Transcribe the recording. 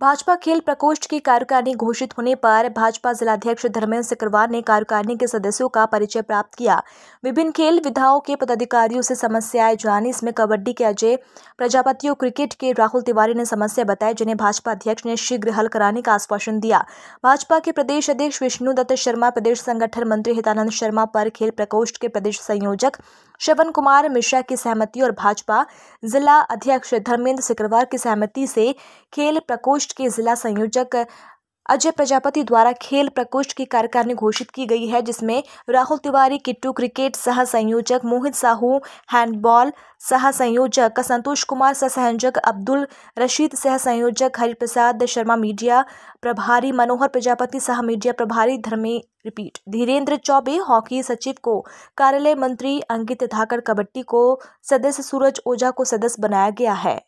भाजपा खेल प्रकोष्ठ की कार्यकारिणी घोषित होने पर भाजपा जिलाध्यक्ष धर्मेंद्र सिकरवार ने कार्यकारिणी के सदस्यों का परिचय प्राप्त किया विभिन्न खेल विधाओं के पदाधिकारियों से समस्याएं जानी इसमें कबड्डी के अजय प्रजापति और क्रिकेट के राहुल तिवारी ने समस्या बताई जिन्हें भाजपा अध्यक्ष ने शीघ्र हल कराने का आश्वासन दिया भाजपा के प्रदेश अध्यक्ष विष्णु दत्त शर्मा प्रदेश संगठन मंत्री हितानंद शर्मा पर खेल प्रकोष्ठ के प्रदेश संयोजक श्रवण कुमार मिश्रा की सहमति और भाजपा जिला अध्यक्ष धर्मेंद्र सिकरवार की सहमति से खेल प्रकोष्ठ के जिला संयोजक अजय प्रजापति द्वारा खेल प्रकोष्ठ की कार्यकारिणी घोषित की गई है जिसमें राहुल तिवारी किट्टू क्रिकेट सह संयोजक मोहित साहू हैंडबॉल सह संयोजक संतोष कुमार सह संयोजक अब्दुल रशीद सह संयोजक हरिप्रसाद शर्मा मीडिया प्रभारी मनोहर प्रजापति सह मीडिया प्रभारी धर्मे रिपीट धीरेन्द्र चौबे हॉकी सचिव को कार्यालय मंत्री अंकित धाकर कबड्डी को सदस्य सूरज ओझा को सदस्य बनाया गया है